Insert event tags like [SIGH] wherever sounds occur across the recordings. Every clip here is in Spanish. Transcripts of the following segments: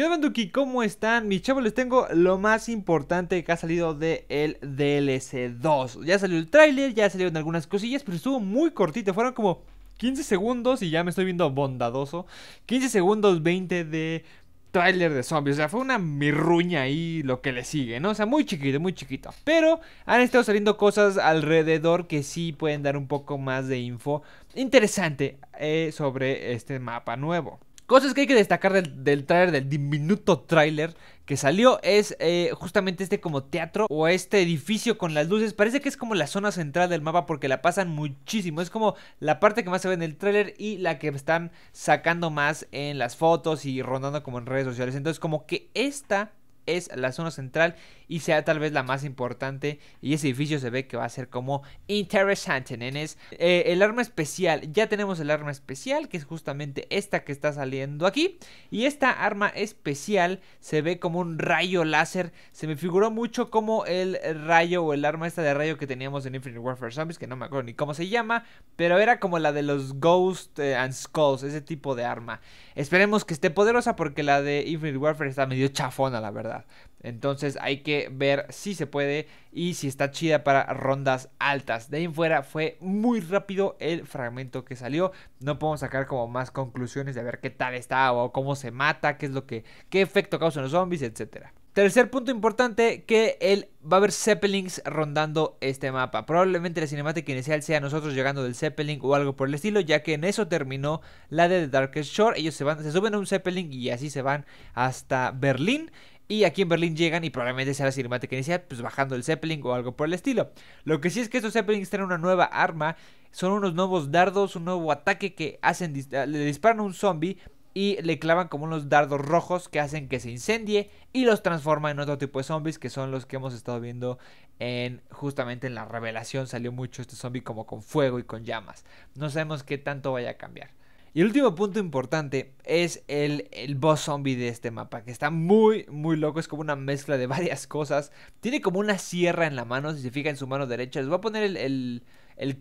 Yo, Banduki? ¿Cómo están? Mis chavos, les tengo lo más importante que ha salido de el DLC 2. Ya salió el tráiler, ya salieron algunas cosillas, pero estuvo muy cortito. Fueron como 15 segundos y ya me estoy viendo bondadoso. 15 segundos 20 de tráiler de zombies. O sea, fue una mirruña ahí lo que le sigue, ¿no? O sea, muy chiquito, muy chiquito. Pero han estado saliendo cosas alrededor que sí pueden dar un poco más de info interesante eh, sobre este mapa nuevo. Cosas que hay que destacar del, trailer, del diminuto tráiler que salió es eh, justamente este como teatro o este edificio con las luces. Parece que es como la zona central del mapa porque la pasan muchísimo. Es como la parte que más se ve en el tráiler y la que están sacando más en las fotos y rondando como en redes sociales. Entonces como que esta es la zona central y sea tal vez la más importante. Y ese edificio se ve que va a ser como interesante, nenes. Eh, el arma especial, ya tenemos el arma especial, que es justamente esta que está saliendo aquí. Y esta arma especial se ve como un rayo láser. Se me figuró mucho como el rayo o el arma esta de rayo que teníamos en Infinite Warfare Zombies, que no me acuerdo ni cómo se llama, pero era como la de los Ghost eh, and Skulls, ese tipo de arma. Esperemos que esté poderosa porque la de Infinite Warfare está medio chafona, la verdad. Entonces hay que ver si se puede y si está chida para rondas altas. De ahí en fuera fue muy rápido el fragmento que salió. No podemos sacar como más conclusiones de ver qué tal está o cómo se mata, qué es lo que, qué efecto causan los zombies, etc. Tercer punto importante, que él va a haber Zeppelins rondando este mapa. Probablemente la cinemática inicial sea nosotros llegando del Zeppelin o algo por el estilo, ya que en eso terminó la de The Darkest Shore. Ellos se, van, se suben a un Zeppelin y así se van hasta Berlín. Y aquí en Berlín llegan y probablemente sea la cinemática inicial, pues bajando el Zeppelin o algo por el estilo. Lo que sí es que estos Zeppelins tienen una nueva arma, son unos nuevos dardos, un nuevo ataque que hacen, ah, le disparan a un zombie y le clavan como unos dardos rojos que hacen que se incendie y los transforma en otro tipo de zombies que son los que hemos estado viendo en justamente en la revelación salió mucho este zombie como con fuego y con llamas. No sabemos qué tanto vaya a cambiar. Y el último punto importante es el, el, boss zombie de este mapa, que está muy, muy loco, es como una mezcla de [LAUGHS] varias cosas. Tiene como una sierra en la mano, si se fija en su mano derecha. Les voy a poner el,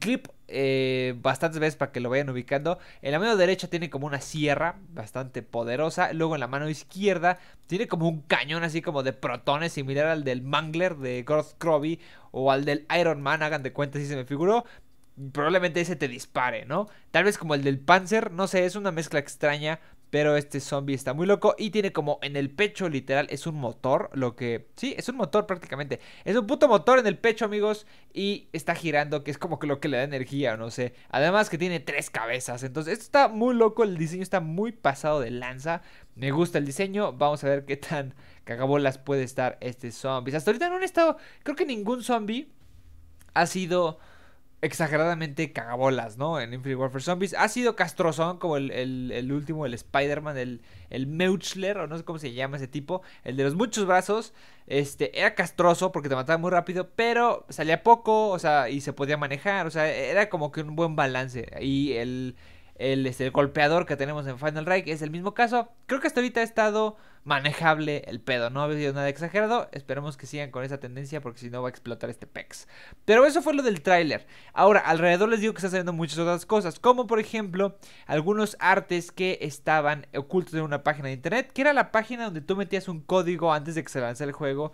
clip eh, bastantes veces para que lo vayan ubicando. En la mano derecha tiene como una sierra bastante poderosa. Luego en la mano izquierda tiene como un cañón así como de protones, similar al del Mangler de Groth Crowby o al del Iron Man, hagan de cuenta si se me figuró probablemente ese te dispare, ¿no? Tal vez como el del Panzer, no sé, es una mezcla extraña, pero este zombie está muy loco y tiene como en el pecho literal, es un motor, lo que... Sí, es un motor prácticamente. Es un puto motor en el pecho, amigos, y está girando, que es como que lo que le da energía, no sé. Además que tiene tres cabezas, entonces esto está muy loco, el diseño está muy pasado de lanza. Me gusta el diseño, vamos a ver qué tan cagabolas puede estar este zombie. Hasta ahorita no han estado, creo que ningún zombie ha sido exageradamente cagabolas, ¿no? En Infinite Warfare Zombies. Ha sido castrozón como el, último, el Spider-Man, el, el Meuchler, o no sé cómo se llama ese tipo, el de los muchos brazos. Este, era castroso porque te mataba muy rápido, pero salía poco, o sea, y se podía manejar, o sea, era como que un buen balance. Y el, este, el, golpeador que tenemos en Final Reich es el mismo caso. Creo que hasta ahorita ha estado manejable el pedo, no ha habido nada exagerado. Esperemos que sigan con esa tendencia porque si no va a explotar este PEX. Pero eso fue lo del tráiler. Ahora, alrededor les digo que están saliendo muchas otras cosas, como por ejemplo algunos artes que estaban ocultos en una página de internet, que era la página donde tú metías un código antes de que se lance el juego.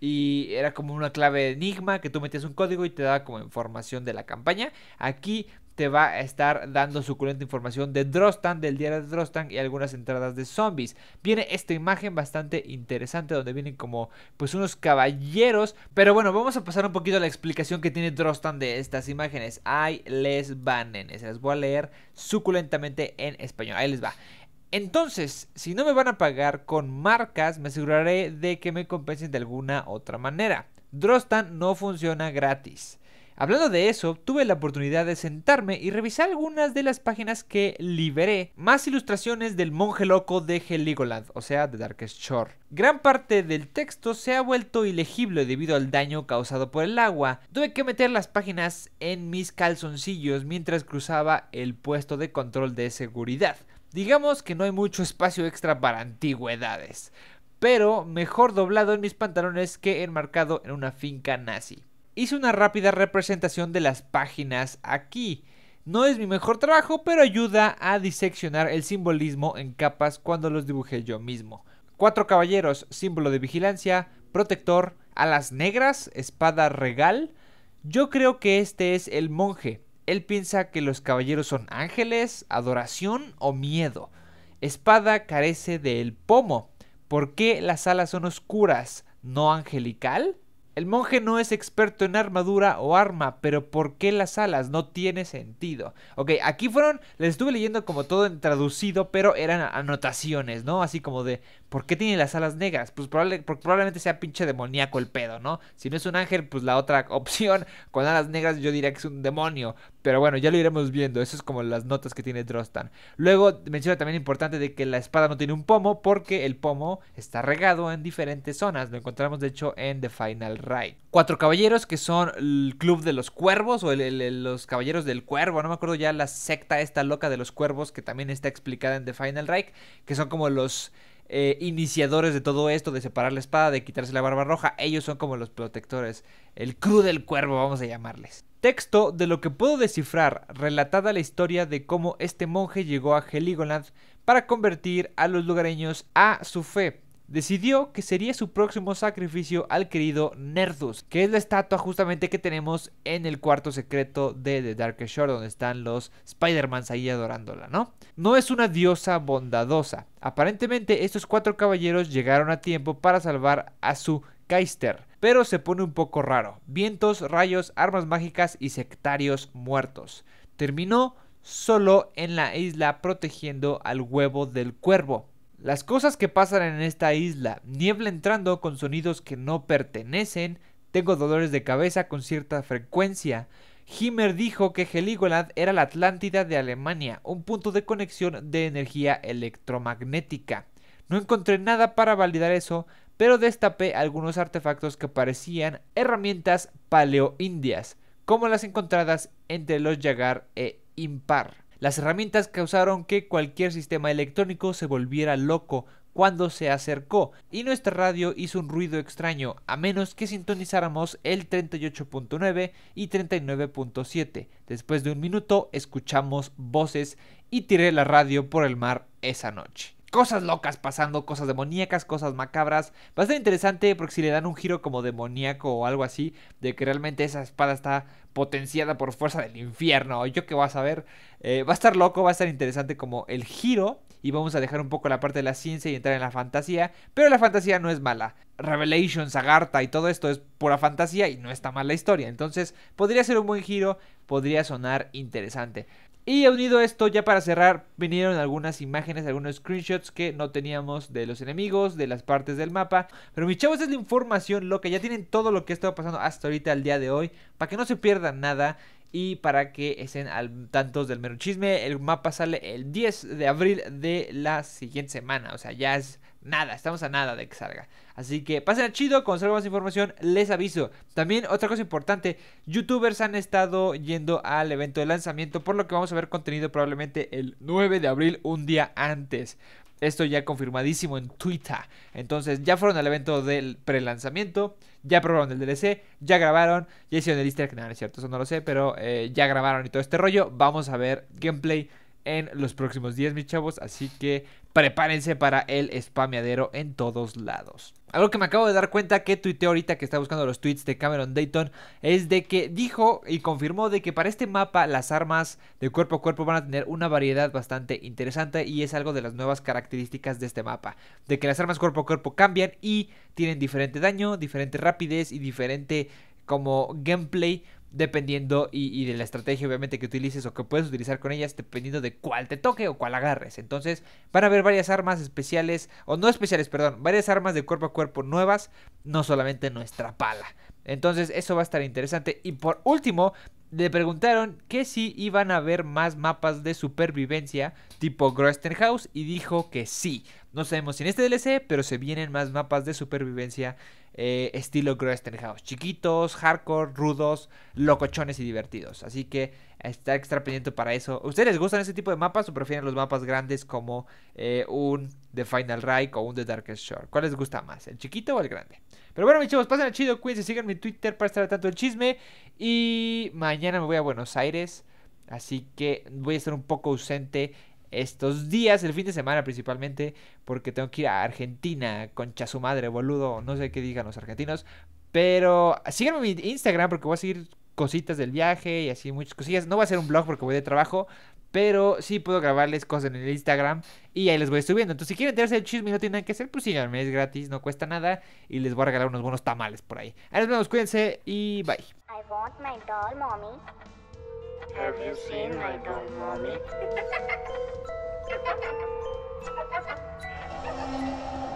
Y era como una clave de enigma que tú metías un código y te daba como información de la campaña. Aquí te va a estar dando suculenta información de Drostan, del diario de Drostan y algunas entradas de zombies. Viene esta imagen bastante interesante donde vienen como pues unos caballeros, pero bueno, vamos a pasar un poquito a la explicación que tiene Drostan de estas imágenes. Ahí les van, se las voy a leer suculentamente en español. Ahí les va. Entonces, si no me van a pagar con marcas, me aseguraré de que me compensen de alguna otra manera. Drostan no funciona gratis. Hablando de eso, tuve la oportunidad de sentarme y revisar algunas de las páginas que liberé, más ilustraciones del monje loco de Heligoland, o sea, de Darkest Shore. Gran parte del texto se ha vuelto ilegible debido al daño causado por el agua. Tuve que meter las páginas en mis calzoncillos mientras cruzaba el puesto de control de seguridad. Digamos que no hay mucho espacio extra para antigüedades, pero mejor doblado en mis pantalones que enmarcado en una finca nazi. Hice una rápida representación de las páginas aquí. No es mi mejor trabajo, pero ayuda a diseccionar el simbolismo en capas cuando los dibujé yo mismo. Cuatro caballeros, símbolo de vigilancia, protector, alas negras, espada regal. Yo creo que este es el monje. Él piensa que los caballeros son ángeles, adoración o miedo. Espada carece del pomo. ¿Por qué las alas son oscuras? ¿No angelical? El monje no es experto en armadura o arma, pero ¿por qué las alas? No tiene sentido. Ok, aquí fueron, les estuve leyendo como todo en traducido, pero eran anotaciones, ¿no? Así como de, ¿Por qué tiene las alas negras? Pues probablemente sea pinche demoníaco el pedo, ¿no? Si no es un ángel, pues la otra [LAUGHS] opción con alas negras yo diría que es un demonio. Pero bueno, ya lo iremos viendo. Eso es como las notas que tiene Drostan. Luego menciona también importante de que la espada no tiene un pomo porque el pomo está regado en diferentes zonas. Lo encontramos de hecho en The Final Ride. Cuatro caballeros que son el club de los cuervos o los caballeros del cuervo. No me acuerdo ya la secta esta loca de los cuervos que también está explicada en The Final Ride. Que son como los eh, iniciadores de todo esto, de separar la espada, de quitarse la barba roja. Ellos son como los protectores, el cru del cuervo, vamos a llamarles. Texto de lo que puedo descifrar, relatada la historia de cómo este monje llegó a Heligoland para convertir a los lugareños a su fe decidió que sería su próximo sacrificio al querido Nerdus, que es la estatua justamente que tenemos en el cuarto secreto de The Darkest Shore, donde están los Spider-Mans ahí adorándola, ¿no? No es una diosa bondadosa. Aparentemente estos cuatro caballeros llegaron a tiempo para salvar a su kaister pero se pone un poco raro. Vientos, rayos, armas mágicas y sectarios muertos. Terminó solo en la isla protegiendo al huevo del cuervo las cosas que pasan en esta isla, niebla entrando con sonidos que no pertenecen, tengo dolores de cabeza con cierta frecuencia. Himmer dijo que Heligoland era la Atlántida de Alemania, un punto de conexión de energía electromagnética. No encontré nada para validar eso, pero destapé algunos artefactos que parecían herramientas paleoindias, como las encontradas entre los Yagar e Impar. Las herramientas causaron que cualquier sistema electrónico se volviera loco cuando se acercó y nuestra radio hizo un ruido extraño a menos que sintonizáramos el 38.9 y 39.7. Después de un minuto escuchamos voces y tiré la radio por el mar esa noche. Cosas locas pasando, cosas demoníacas, cosas macabras. Va a ser interesante porque si le dan un giro como demoníaco o algo así, de que realmente esa espada está potenciada por fuerza del infierno, yo qué vas a ver eh, va a estar loco, va a estar interesante como el giro. Y vamos a dejar un poco la parte de la ciencia y entrar en la fantasía. Pero la fantasía no es mala. Revelation, Agartha y todo esto es pura fantasía y no está mal la historia. Entonces podría ser un buen giro, podría sonar interesante. Y unido esto, ya para cerrar, vinieron algunas imágenes, algunos screenshots que no teníamos de los enemigos, de las partes del mapa. Pero mis chavos, es la información loca. Ya tienen todo lo que ha estado pasando hasta ahorita, al día de hoy, para que no se pierdan nada y para que estén al tanto del mero chisme. El mapa sale el 10 de abril de la siguiente semana, o sea, ya es Nada, estamos a nada de que salga. Así que pasen a chido, conservo más información les aviso. También otra cosa importante, youtubers han estado yendo al evento de lanzamiento, por lo que vamos a ver contenido probablemente el 9 de abril, un día antes. Esto ya confirmadísimo en Twitter. Entonces ya fueron al evento del pre-lanzamiento ya probaron el DLC, ya grabaron, ya hicieron el easter egg, no, cierto, eso no lo sé, pero eh, ya grabaron y todo este rollo. Vamos a ver gameplay en los próximos días, mis chavos. Así que prepárense para el spameadero en todos lados. Algo que me acabo de dar cuenta que tuiteé ahorita que está buscando los tweets de Cameron Dayton es de que dijo y confirmó de que para este mapa las armas de cuerpo a cuerpo van a tener una variedad bastante interesante y es algo de las nuevas características de este mapa. De que las armas cuerpo a cuerpo cambian y tienen diferente daño, diferente rapidez y diferente como gameplay dependiendo y, de la estrategia obviamente que utilices o que puedes utilizar con ellas dependiendo de cuál te toque o cuál agarres. Entonces van a haber varias armas especiales o no especiales, perdón, varias armas de cuerpo a cuerpo nuevas, no solamente nuestra pala. Entonces eso va a estar interesante y por último le preguntaron que si iban a haber más mapas de supervivencia tipo House y dijo que sí. No sabemos si en este DLC, pero se vienen más mapas de supervivencia eh, estilo House. Chiquitos, hardcore, rudos, locochones y divertidos. Así que está extra pendiente para eso. ¿Ustedes gustan ese tipo de mapas o prefieren los mapas grandes como eh, un The Final Reich o un The Darkest Shore? ¿Cuál les gusta más? ¿El chiquito o el grande? Pero bueno, mis chicos, pasen el chido, cuídense, sigan en Twitter para estar al tanto del chisme. Y mañana me voy a Buenos Aires. Así que voy a estar un poco ausente estos días, el fin de semana principalmente, porque tengo que ir a Argentina, concha su madre, boludo, no sé qué digan los argentinos. Pero síganme en mi Instagram porque voy a seguir cositas del viaje y así muchas cosillas. No va a ser un blog porque voy de trabajo, pero sí puedo grabarles cosas en el Instagram y ahí les voy subiendo. Entonces, si quieren enterarse el chisme no tienen que hacer, pues síganme, es gratis, no cuesta nada y les voy a regalar unos buenos tamales por ahí. Ahora nos vemos, cuídense y bye. Have you seen my dog, mommy? [LAUGHS]